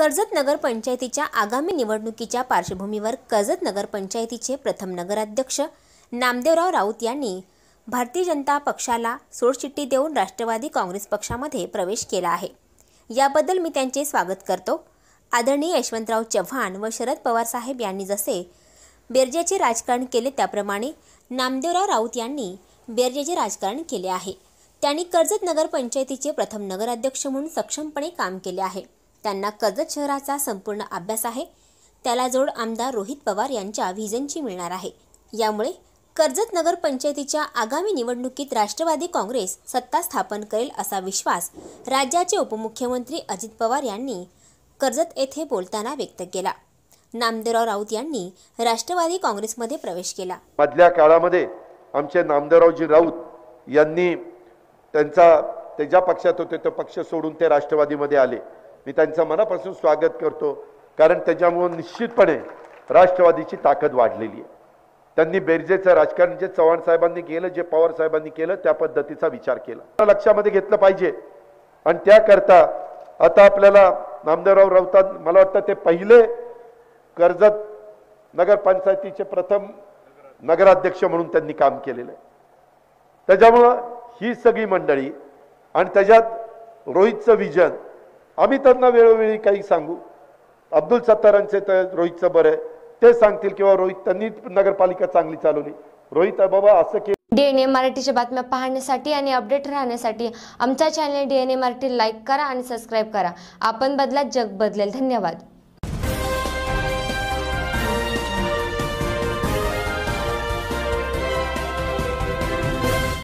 कर्जत नगर पंचायतीच्या आगामी निवडणुकीच्या पार्श्वभूमीवर कर्जत नगर पंचायतीचे प्रथम नगराध्यक्ष नामदेवराव राऊत यांनी भारतीय जनता पक्षाला सोडचिठ्ठी देऊन राष्ट्रवादी काँग्रेस पक्षामध्ये प्रवेश केला आहे याबद्दल मी त्यांचे स्वागत करतो आदरणीय यशवंतराव चव्हाण व शरद पवार साहेब यांनी जसे बेर्जेचे राजकारण केले त्याप्रमाणे नामदेवराव राऊत यांनी बेर्जेचे राजकारण केले आहे त्यांनी कर्जत नगर पंचायतीचे प्रथम नगराध्यक्ष म्हणून सक्षमपणे काम केले आहे त्यांना कर्जत शहराचा संपूर्ण अभ्यास आहे त्याला जोड आमदार रोहित पवार यांच्या व्हिजनची मिळणार आहे यामुळे कर्जत नगर पंचायतीच्या आगामी निवडणुकीत राष्ट्रवादी काँग्रेस सत्ता स्थापन करेल असा विश्वास राज्याचे उपमुख्यमंत्री अजित पवार यांनी कर्जत येथे बोलताना व्यक्त केला नामदेवराव राऊत यांनी राष्ट्रवादी काँग्रेसमध्ये प्रवेश केला मधल्या काळामध्ये आमचे नामदेवरावजी राऊत यांनी त्यांचा ते ज्या पक्षात होते तो पक्ष सोडून ते राष्ट्रवादीमध्ये आले मी त्यांचं मनापासून स्वागत करतो कारण त्याच्यामुळं निश्चितपणे राष्ट्रवादीची ताकद वाढलेली आहे त्यांनी बेर्जेचं राजकारण जे चव्हाण साहेबांनी केलं जे पवार साहेबांनी केलं त्या पद्धतीचा विचार केला लक्षामध्ये घेतलं पाहिजे आणि त्याकरता आता आपल्याला नामदेवराव राऊतात मला वाटतं ते पहिले कर्जत नगरपंचायतीचे प्रथम नगराध्यक्ष म्हणून त्यांनी काम केलेलं आहे त्याच्यामुळं ही सगळी मंडळी आणि त्याच्यात रोहितचं विजन आम्ही त्यांना वेळोवेळी काही सांगू अब्दुल सत्तारांचे तर रोहितचं बरं ते सांगतील किंवा रोहित त्यांनी नगरपालिका चांगली चालवली रोहित बाबा असं की डीएनए मराठीच्या बातम्या पाहण्यासाठी आणि अपडेट राहण्यासाठी आमचा चॅनल डीएनए मराठी लाईक करा आणि सबस्क्राईब करा आपण बदला जग बदलेल धन्यवाद